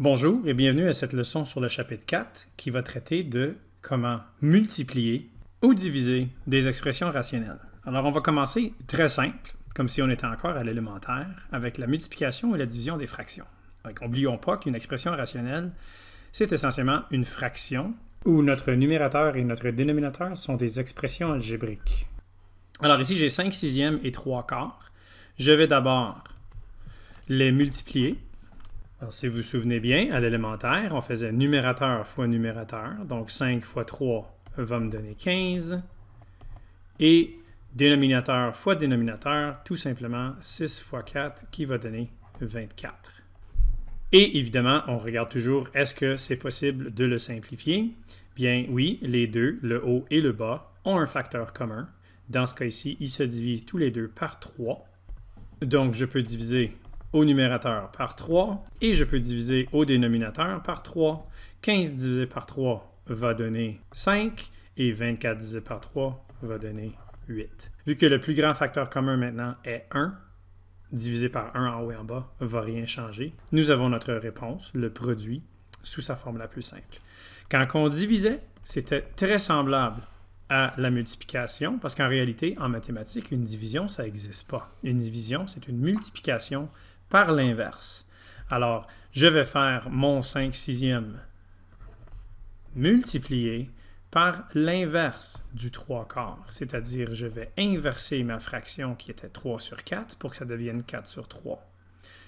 Bonjour et bienvenue à cette leçon sur le chapitre 4 qui va traiter de comment multiplier ou diviser des expressions rationnelles. Alors on va commencer très simple, comme si on était encore à l'élémentaire, avec la multiplication et la division des fractions. N'oublions pas qu'une expression rationnelle, c'est essentiellement une fraction où notre numérateur et notre dénominateur sont des expressions algébriques. Alors ici j'ai 5 sixièmes et 3 quarts. Je vais d'abord les multiplier si vous vous souvenez bien, à l'élémentaire, on faisait numérateur fois numérateur. Donc 5 fois 3 va me donner 15. Et dénominateur fois dénominateur, tout simplement 6 fois 4 qui va donner 24. Et évidemment, on regarde toujours est-ce que c'est possible de le simplifier. Bien oui, les deux, le haut et le bas, ont un facteur commun. Dans ce cas ci ils se divisent tous les deux par 3. Donc je peux diviser au numérateur par 3 et je peux diviser au dénominateur par 3. 15 divisé par 3 va donner 5 et 24 divisé par 3 va donner 8. Vu que le plus grand facteur commun maintenant est 1, divisé par 1 en haut et en bas va rien changer. Nous avons notre réponse, le produit, sous sa forme la plus simple. Quand on divisait, c'était très semblable à la multiplication, parce qu'en réalité, en mathématiques, une division, ça n'existe pas. Une division, c'est une multiplication par l'inverse. Alors, je vais faire mon 5 sixième multiplié par l'inverse du 3 quarts, c'est-à-dire je vais inverser ma fraction qui était 3 sur 4 pour que ça devienne 4 sur 3.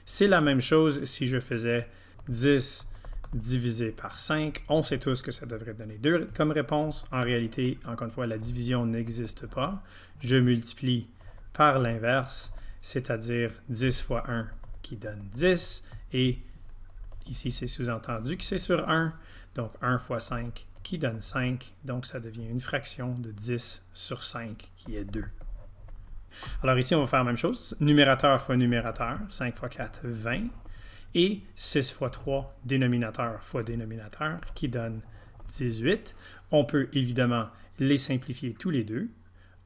C'est la même chose si je faisais 10 divisé par 5. On sait tous que ça devrait donner 2 comme réponse. En réalité, encore une fois, la division n'existe pas. Je multiplie par l'inverse, c'est-à-dire 10 fois 1 qui donne 10. Et ici, c'est sous-entendu que c'est sur 1. Donc 1 fois 5 qui donne 5. Donc ça devient une fraction de 10 sur 5 qui est 2. Alors ici, on va faire la même chose. Numérateur fois numérateur, 5 fois 4, 20. Et 6 fois 3, dénominateur fois dénominateur, qui donne 18. On peut évidemment les simplifier tous les deux.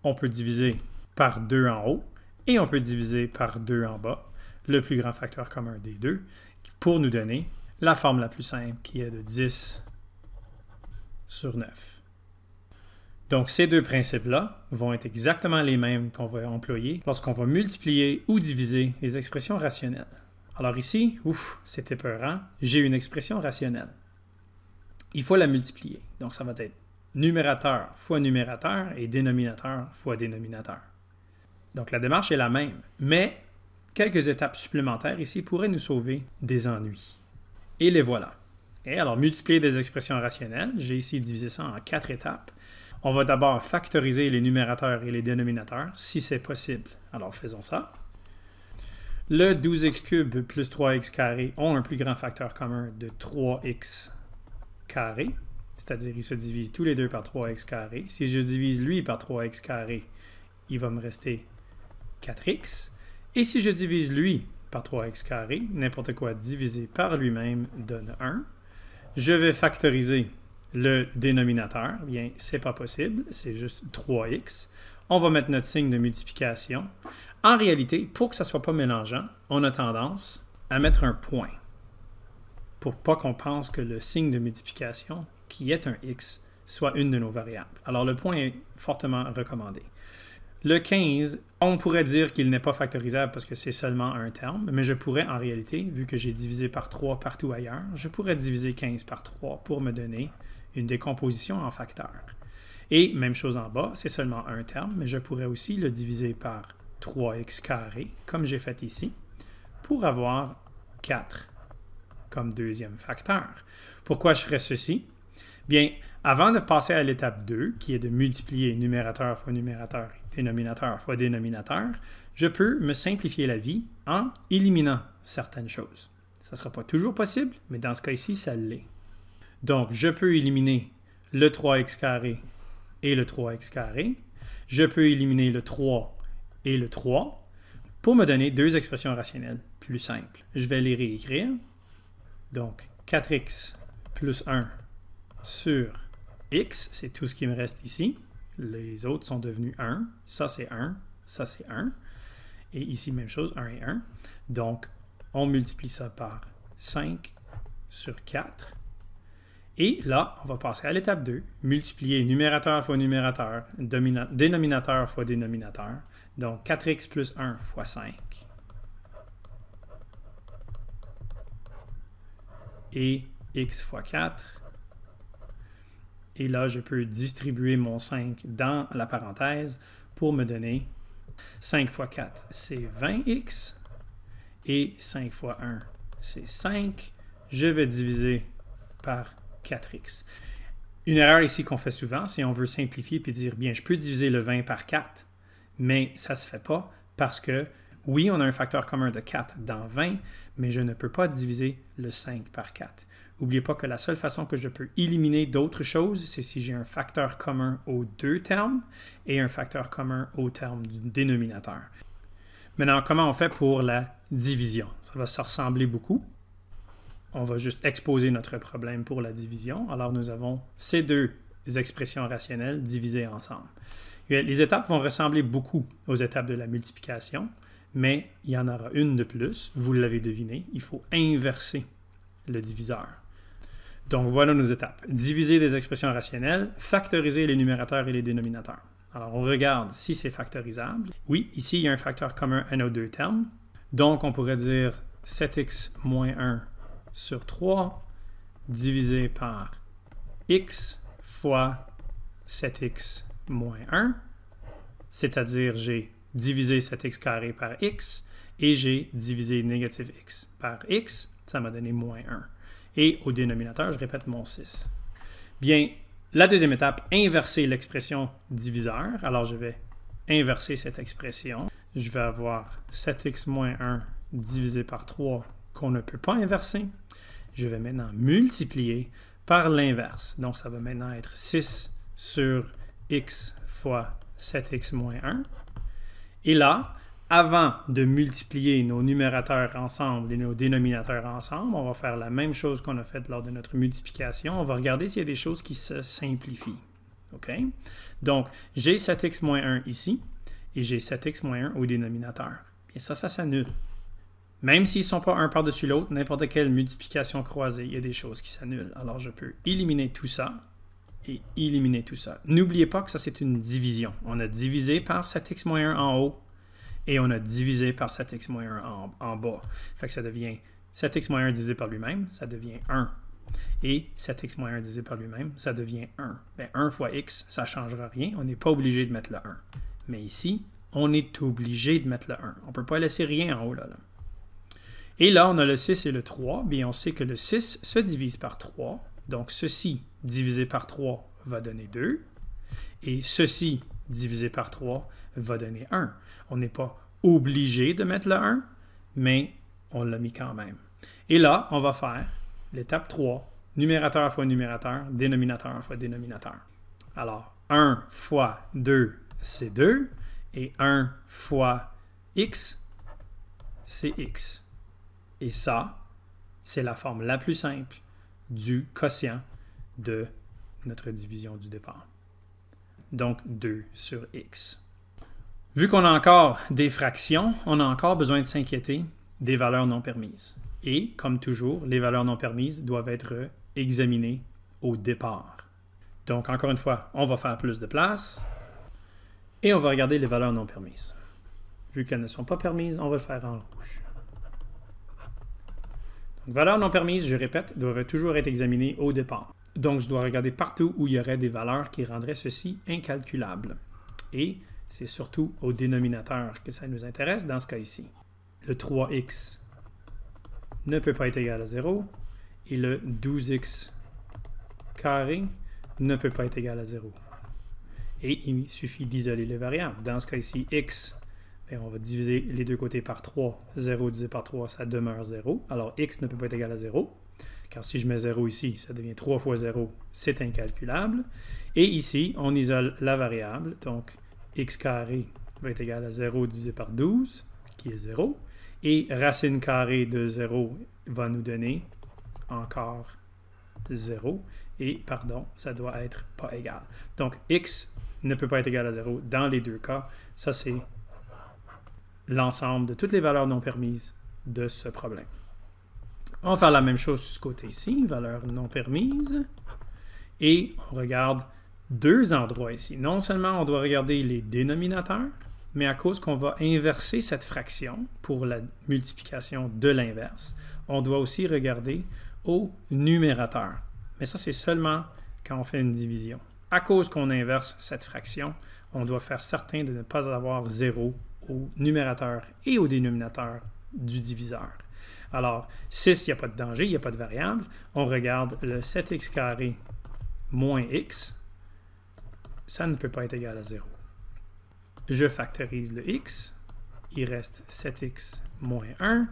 On peut diviser par 2 en haut et on peut diviser par 2 en bas le plus grand facteur commun des deux, pour nous donner la forme la plus simple qui est de 10 sur 9. Donc ces deux principes-là vont être exactement les mêmes qu'on va employer lorsqu'on va multiplier ou diviser les expressions rationnelles. Alors ici, ouf, c'était peurant, j'ai une expression rationnelle. Il faut la multiplier. Donc ça va être numérateur fois numérateur et dénominateur fois dénominateur. Donc la démarche est la même, mais Quelques étapes supplémentaires ici pourraient nous sauver des ennuis. Et les voilà. Et alors, multiplier des expressions rationnelles, j'ai ici divisé ça en quatre étapes. On va d'abord factoriser les numérateurs et les dénominateurs, si c'est possible. Alors, faisons ça. Le 12x cube plus 3x carré ont un plus grand facteur commun de 3x carré, c'est-à-dire ils se divisent tous les deux par 3x carré. Si je divise lui par 3x carré, il va me rester 4x. Et si je divise lui par 3x carré, n'importe quoi divisé par lui-même donne 1. Je vais factoriser le dénominateur. Bien, c'est pas possible, c'est juste 3x. On va mettre notre signe de multiplication. En réalité, pour que ça soit pas mélangeant, on a tendance à mettre un point pour pas qu'on pense que le signe de multiplication, qui est un x, soit une de nos variables. Alors le point est fortement recommandé. Le 15, on pourrait dire qu'il n'est pas factorisable parce que c'est seulement un terme, mais je pourrais en réalité, vu que j'ai divisé par 3 partout ailleurs, je pourrais diviser 15 par 3 pour me donner une décomposition en facteurs. Et même chose en bas, c'est seulement un terme, mais je pourrais aussi le diviser par 3x carré, comme j'ai fait ici, pour avoir 4 comme deuxième facteur. Pourquoi je ferais ceci? Bien, avant de passer à l'étape 2, qui est de multiplier numérateur fois numérateur dénominateur fois dénominateur, je peux me simplifier la vie en éliminant certaines choses. Ça ne sera pas toujours possible, mais dans ce cas-ci, ça l'est. Donc, je peux éliminer le 3x carré et le 3x carré. Je peux éliminer le 3 et le 3 pour me donner deux expressions rationnelles plus simples. Je vais les réécrire. Donc, 4x plus 1 sur x, c'est tout ce qui me reste ici les autres sont devenus 1. Ça, c'est 1. Ça, c'est 1. Et ici, même chose, 1 et 1. Donc, on multiplie ça par 5 sur 4. Et là, on va passer à l'étape 2, multiplier numérateur fois numérateur, dénominateur fois dénominateur. Donc 4x plus 1 fois 5. Et x fois 4 et là, je peux distribuer mon 5 dans la parenthèse pour me donner 5 fois 4, c'est 20x. Et 5 fois 1, c'est 5. Je vais diviser par 4x. Une erreur ici qu'on fait souvent, c'est on veut simplifier puis dire, bien, je peux diviser le 20 par 4, mais ça ne se fait pas parce que, oui, on a un facteur commun de 4 dans 20, mais je ne peux pas diviser le 5 par 4. N'oubliez pas que la seule façon que je peux éliminer d'autres choses, c'est si j'ai un facteur commun aux deux termes et un facteur commun au terme du dénominateur. Maintenant, comment on fait pour la division? Ça va se ressembler beaucoup. On va juste exposer notre problème pour la division. Alors, nous avons ces deux expressions rationnelles divisées ensemble. Les étapes vont ressembler beaucoup aux étapes de la multiplication, mais il y en aura une de plus, vous l'avez deviné, il faut inverser le diviseur. Donc voilà nos étapes. Diviser des expressions rationnelles, factoriser les numérateurs et les dénominateurs. Alors on regarde si c'est factorisable. Oui, ici il y a un facteur commun à nos deux termes. Donc on pourrait dire 7x moins 1 sur 3 divisé par x fois 7x moins 1, c'est-à-dire j'ai divisé 7x carré par x et j'ai divisé négatif x par x, ça m'a donné moins 1. Et au dénominateur, je répète mon 6. Bien, la deuxième étape, inverser l'expression diviseur. Alors, je vais inverser cette expression. Je vais avoir 7x-1 divisé par 3 qu'on ne peut pas inverser. Je vais maintenant multiplier par l'inverse. Donc, ça va maintenant être 6 sur x fois 7x-1. moins Et là, avant de multiplier nos numérateurs ensemble et nos dénominateurs ensemble, on va faire la même chose qu'on a faite lors de notre multiplication. On va regarder s'il y a des choses qui se simplifient. OK? Donc, j'ai 7x-1 ici et j'ai 7x-1 au dénominateur. Et ça, ça s'annule. Même s'ils ne sont pas un par-dessus l'autre, n'importe quelle multiplication croisée, il y a des choses qui s'annulent. Alors, je peux éliminer tout ça et éliminer tout ça. N'oubliez pas que ça, c'est une division. On a divisé par 7x-1 en haut et on a divisé par 7x moins 1 en, bas. Fait que ça devient 7x 1 divisé par lui-même, ça devient 1. Et 7x moins 1 divisé par lui-même, ça devient 1. 1 ben, fois x, ça ne changera rien. On n'est pas obligé de mettre le 1. Mais ici, on est obligé de mettre le 1. On ne peut pas laisser rien en haut Et là, on a le 6 et le 3. Bien, on sait que le 6 se divise par 3. Donc, ceci divisé par 3 va donner 2. Et ceci divisé par 3 va donner 1. On n'est pas obligé de mettre le 1, mais on l'a mis quand même. Et là, on va faire l'étape 3, numérateur fois numérateur, dénominateur fois dénominateur. Alors, 1 fois 2, c'est 2, et 1 fois x, c'est x. Et ça, c'est la forme la plus simple du quotient de notre division du départ. Donc 2 sur x. Vu qu'on a encore des fractions, on a encore besoin de s'inquiéter des valeurs non permises. Et, comme toujours, les valeurs non permises doivent être examinées au départ. Donc, encore une fois, on va faire plus de place et on va regarder les valeurs non permises. Vu qu'elles ne sont pas permises, on va le faire en rouge. Donc, valeurs non permises, je répète, doivent toujours être examinées au départ. Donc, je dois regarder partout où il y aurait des valeurs qui rendraient ceci incalculable. Et c'est surtout au dénominateur que ça nous intéresse dans ce cas ici. Le 3x ne peut pas être égal à 0 et le 12x carré ne peut pas être égal à 0. Et il suffit d'isoler les variables. Dans ce cas ici, x, ben, on va diviser les deux côtés par 3. 0 divisé par 3, ça demeure 0. Alors x ne peut pas être égal à 0, car si je mets 0 ici, ça devient 3 fois 0, c'est incalculable. Et ici, on isole la variable, donc x carré va être égal à 0 divisé par 12, qui est 0. Et racine carrée de 0 va nous donner encore 0. Et, pardon, ça doit être pas égal. Donc, x ne peut pas être égal à 0 dans les deux cas. Ça, c'est l'ensemble de toutes les valeurs non permises de ce problème. On va faire la même chose sur ce côté-ci, valeur non permise. Et on regarde deux endroits ici. Non seulement on doit regarder les dénominateurs, mais à cause qu'on va inverser cette fraction pour la multiplication de l'inverse, on doit aussi regarder au numérateur. Mais ça, c'est seulement quand on fait une division. À cause qu'on inverse cette fraction, on doit faire certain de ne pas avoir zéro au numérateur et au dénominateur du diviseur. Alors, 6, il n'y a pas de danger, il n'y a pas de variable. On regarde le 7x carré moins x ça ne peut pas être égal à 0. Je factorise le x, il reste 7x moins 1,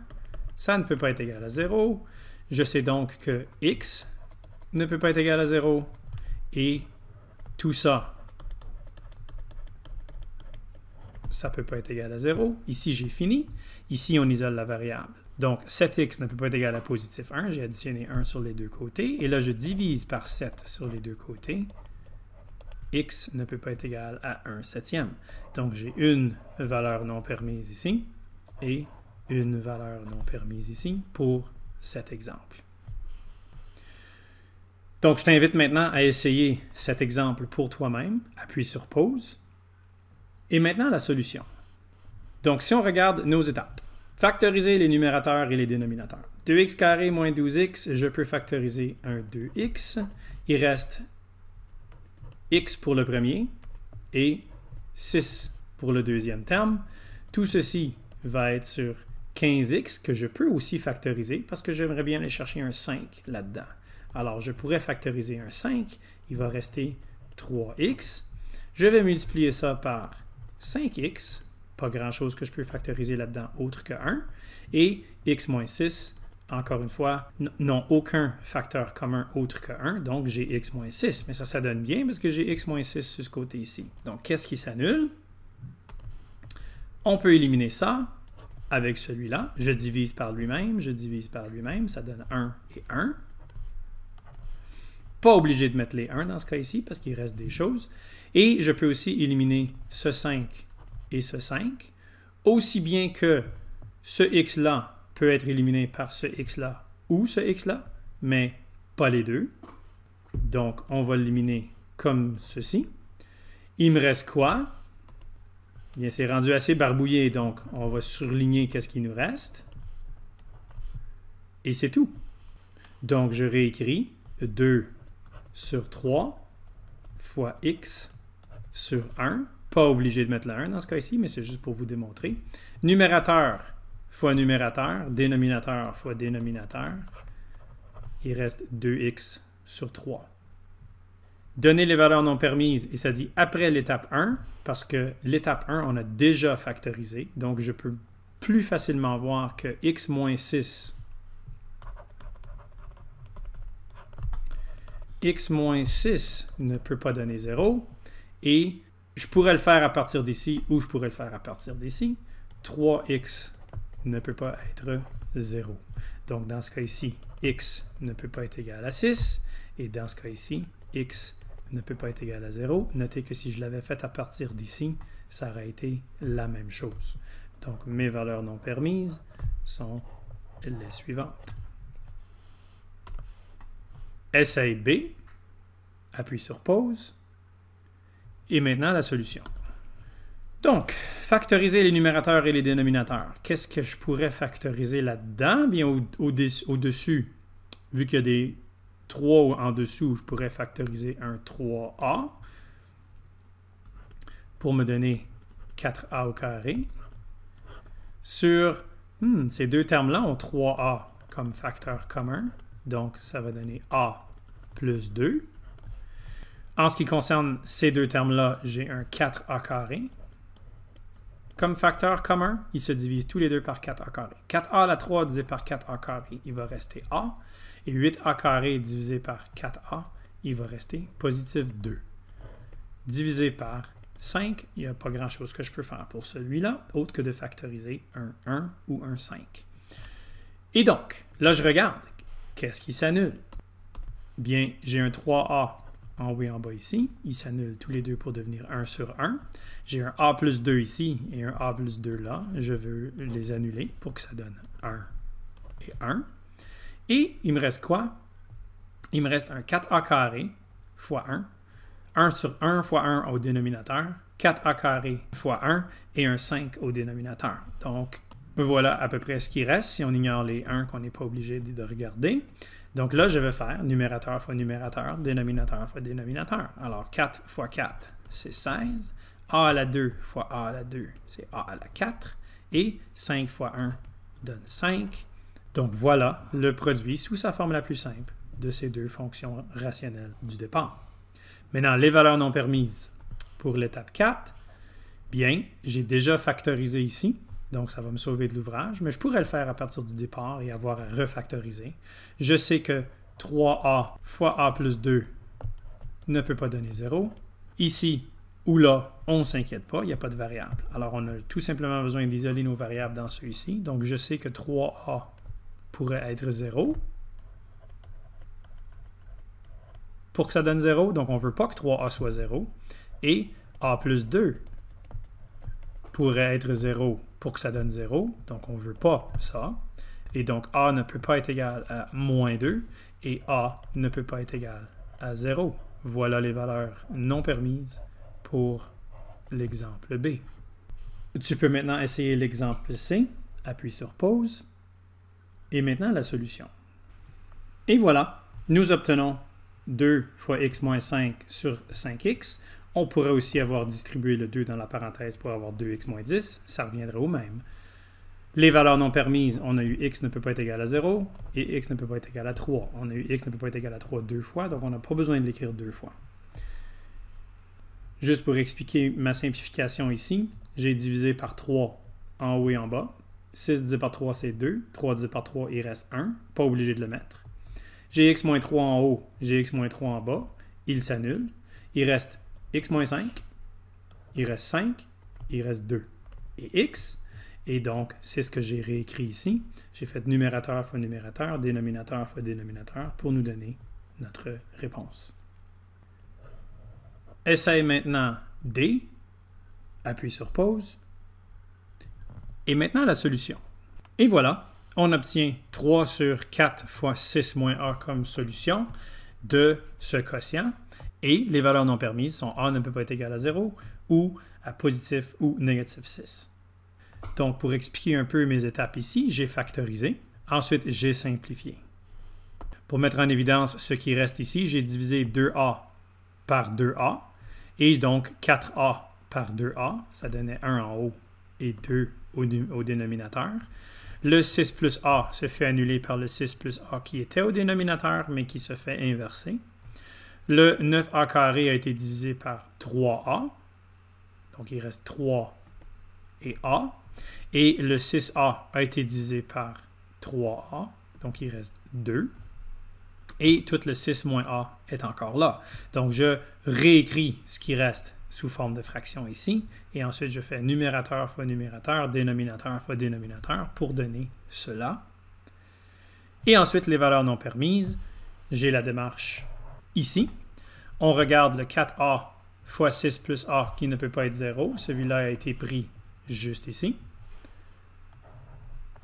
ça ne peut pas être égal à 0. Je sais donc que x ne peut pas être égal à 0 et tout ça, ça ne peut pas être égal à 0. Ici, j'ai fini. Ici, on isole la variable. Donc, 7x ne peut pas être égal à positif 1. J'ai additionné 1 sur les deux côtés. Et là, je divise par 7 sur les deux côtés x ne peut pas être égal à 1 septième. Donc j'ai une valeur non permise ici et une valeur non permise ici pour cet exemple. Donc je t'invite maintenant à essayer cet exemple pour toi-même. Appuie sur pause. Et maintenant la solution. Donc si on regarde nos étapes. Factoriser les numérateurs et les dénominateurs. 2x carré moins 12x, je peux factoriser un 2x. Il reste x pour le premier et 6 pour le deuxième terme. Tout ceci va être sur 15x que je peux aussi factoriser parce que j'aimerais bien aller chercher un 5 là-dedans. Alors, je pourrais factoriser un 5. Il va rester 3x. Je vais multiplier ça par 5x. Pas grand-chose que je peux factoriser là-dedans autre que 1. Et x moins 6 encore une fois, n'ont aucun facteur commun autre que 1, donc j'ai x moins 6. Mais ça, ça donne bien parce que j'ai x moins 6 sur ce côté ici. Donc, qu'est-ce qui s'annule? On peut éliminer ça avec celui-là. Je divise par lui-même, je divise par lui-même, ça donne 1 et 1. Pas obligé de mettre les 1 dans ce cas ici parce qu'il reste des choses. Et je peux aussi éliminer ce 5 et ce 5, aussi bien que ce x-là peut être éliminé par ce x-là ou ce x-là, mais pas les deux. Donc, on va l'éliminer comme ceci. Il me reste quoi? Bien, c'est rendu assez barbouillé, donc on va surligner qu'est-ce qui nous reste. Et c'est tout. Donc, je réécris 2 sur 3 fois x sur 1. Pas obligé de mettre la 1 dans ce cas-ci, mais c'est juste pour vous démontrer. Numérateur, fois numérateur, dénominateur fois dénominateur, il reste 2x sur 3. Donner les valeurs non permises, et ça dit après l'étape 1, parce que l'étape 1, on a déjà factorisé, donc je peux plus facilement voir que x moins 6, x moins 6 ne peut pas donner 0, et je pourrais le faire à partir d'ici ou je pourrais le faire à partir d'ici. 3x ne peut pas être 0. Donc, dans ce cas ici, x ne peut pas être égal à 6. Et dans ce cas ici, x ne peut pas être égal à 0. Notez que si je l'avais fait à partir d'ici, ça aurait été la même chose. Donc, mes valeurs non permises sont les suivantes. et B, appuie sur pause, et maintenant la solution. Donc, factoriser les numérateurs et les dénominateurs. Qu'est-ce que je pourrais factoriser là-dedans? Bien, au-dessus, vu qu'il y a des 3 en dessous, je pourrais factoriser un 3a pour me donner 4a au carré. Sur hmm, ces deux termes-là, ont 3a comme facteur commun, donc ça va donner a plus 2. En ce qui concerne ces deux termes-là, j'ai un 4a carré. Comme facteur commun, il se divise tous les deux par 4a carré. 4a à la 3 divisé par 4a carré, il va rester a. Et 8a carré divisé par 4a, il va rester positif 2. Divisé par 5, il n'y a pas grand-chose que je peux faire pour celui-là, autre que de factoriser un 1 ou un 5. Et donc, là, je regarde. Qu'est-ce qui s'annule? Bien, j'ai un 3a en haut et en bas ici. Ils s'annulent tous les deux pour devenir 1 sur 1. J'ai un A plus 2 ici et un A plus 2 là. Je veux les annuler pour que ça donne 1 et 1. Et il me reste quoi? Il me reste un 4A carré fois 1. 1 sur 1 fois 1 au dénominateur. 4A carré fois 1 et un 5 au dénominateur. Donc, voilà à peu près ce qui reste si on ignore les 1 qu'on n'est pas obligé de regarder. Donc là, je vais faire numérateur fois numérateur, dénominateur fois dénominateur. Alors 4 fois 4, c'est 16. A à la 2 fois A à la 2, c'est A à la 4. Et 5 fois 1 donne 5. Donc voilà le produit sous sa forme la plus simple de ces deux fonctions rationnelles du départ. Maintenant, les valeurs non permises. Pour l'étape 4, bien, j'ai déjà factorisé ici. Donc, ça va me sauver de l'ouvrage, mais je pourrais le faire à partir du départ et avoir à refactoriser. Je sais que 3a fois a plus 2 ne peut pas donner 0. Ici ou là, on ne s'inquiète pas, il n'y a pas de variable. Alors, on a tout simplement besoin d'isoler nos variables dans celui-ci. Donc, je sais que 3a pourrait être 0. Pour que ça donne 0, donc on ne veut pas que 3a soit 0. Et a plus 2 pourrait être 0 pour que ça donne 0. Donc, on ne veut pas ça. Et donc, A ne peut pas être égal à moins 2 et A ne peut pas être égal à 0. Voilà les valeurs non permises pour l'exemple B. Tu peux maintenant essayer l'exemple C. Appuie sur pause. Et maintenant, la solution. Et voilà, nous obtenons 2 fois x moins 5 sur 5x. On pourrait aussi avoir distribué le 2 dans la parenthèse pour avoir 2x moins 10, ça reviendrait au même. Les valeurs non permises, on a eu x ne peut pas être égal à 0 et x ne peut pas être égal à 3. On a eu x ne peut pas être égal à 3 deux fois, donc on n'a pas besoin de l'écrire deux fois. Juste pour expliquer ma simplification ici, j'ai divisé par 3 en haut et en bas. 6 divisé par 3, c'est 2. 3 divisé par 3, il reste 1. Pas obligé de le mettre. J'ai x moins 3 en haut, j'ai x moins 3 en bas. Il s'annule. Il reste x-5, il reste 5, il reste 2. Et x, et donc c'est ce que j'ai réécrit ici. J'ai fait numérateur fois numérateur, dénominateur fois dénominateur pour nous donner notre réponse. Essaye maintenant D, appuie sur pause, et maintenant la solution. Et voilà, on obtient 3 sur 4 fois 6 moins A comme solution de ce quotient et les valeurs non permises sont A ne peut pas être égal à 0 ou à positif ou négatif 6. Donc, pour expliquer un peu mes étapes ici, j'ai factorisé, ensuite j'ai simplifié. Pour mettre en évidence ce qui reste ici, j'ai divisé 2A par 2A et donc 4A par 2A, ça donnait 1 en haut et 2 au, au dénominateur. Le 6 plus A se fait annuler par le 6 plus A qui était au dénominateur mais qui se fait inverser. Le 9a carré a été divisé par 3a. Donc, il reste 3 et a. Et le 6a a été divisé par 3a. Donc, il reste 2. Et tout le 6 moins a est encore là. Donc, je réécris ce qui reste sous forme de fraction ici. Et ensuite, je fais numérateur fois numérateur, dénominateur fois dénominateur pour donner cela. Et ensuite, les valeurs non permises. J'ai la démarche ici. On regarde le 4A fois 6 plus A qui ne peut pas être 0. Celui-là a été pris juste ici.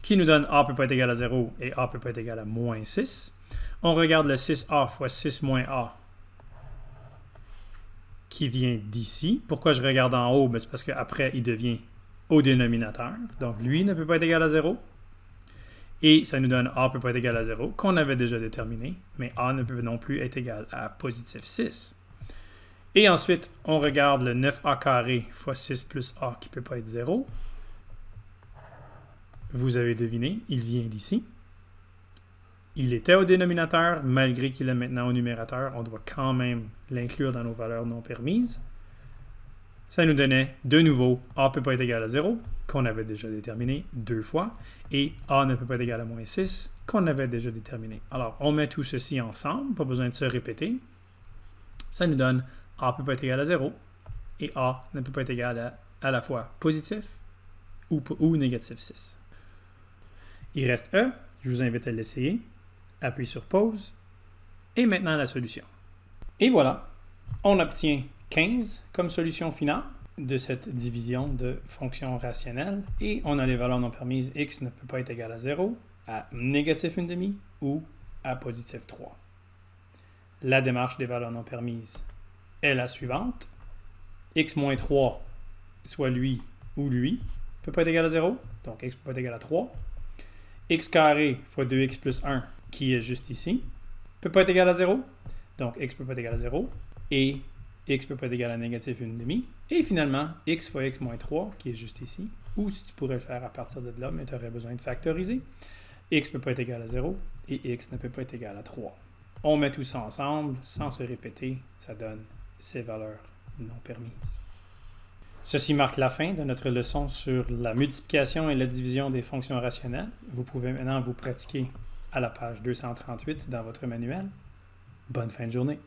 Qui nous donne A ne peut pas être égal à 0 et A ne peut pas être égal à moins 6. On regarde le 6A fois 6 moins A qui vient d'ici. Pourquoi je regarde en haut? Ben, c'est parce qu'après, il devient au dénominateur. Donc, lui ne peut pas être égal à 0. Et ça nous donne A peut pas être égal à 0, qu'on avait déjà déterminé, mais A ne peut non plus être égal à positif 6. Et ensuite, on regarde le 9A carré fois 6 plus A qui ne peut pas être 0. Vous avez deviné, il vient d'ici. Il était au dénominateur, malgré qu'il est maintenant au numérateur, on doit quand même l'inclure dans nos valeurs non permises. Ça nous donnait de nouveau A peut pas être égal à 0, qu'on avait déjà déterminé deux fois, et A ne peut pas être égal à moins 6, qu'on avait déjà déterminé. Alors, on met tout ceci ensemble, pas besoin de se répéter. Ça nous donne A ne peut pas être égal à 0, et A ne peut pas être égal à à la fois positif ou, ou négatif 6. Il reste E, je vous invite à l'essayer, appuyez sur pause, et maintenant la solution. Et voilà, on obtient 15 comme solution finale de cette division de fonctions rationnelles. Et on a les valeurs non permises x ne peut pas être égal à 0, à négatif 1,5 ou à positif 3. La démarche des valeurs non permises est la suivante. x-3, soit lui ou lui, peut pas être égal à 0, donc x peut pas être égal à 3. x carré fois 2x plus 1, qui est juste ici, peut pas être égal à 0, donc x peut pas être égal à 0. Et x ne peut pas être égal à négatif 1,5. Et finalement, x fois x moins 3, qui est juste ici, ou si tu pourrais le faire à partir de là, mais tu aurais besoin de factoriser. x ne peut pas être égal à 0 et x ne peut pas être égal à 3. On met tout ça ensemble, sans se répéter, ça donne ces valeurs non permises. Ceci marque la fin de notre leçon sur la multiplication et la division des fonctions rationnelles. Vous pouvez maintenant vous pratiquer à la page 238 dans votre manuel. Bonne fin de journée!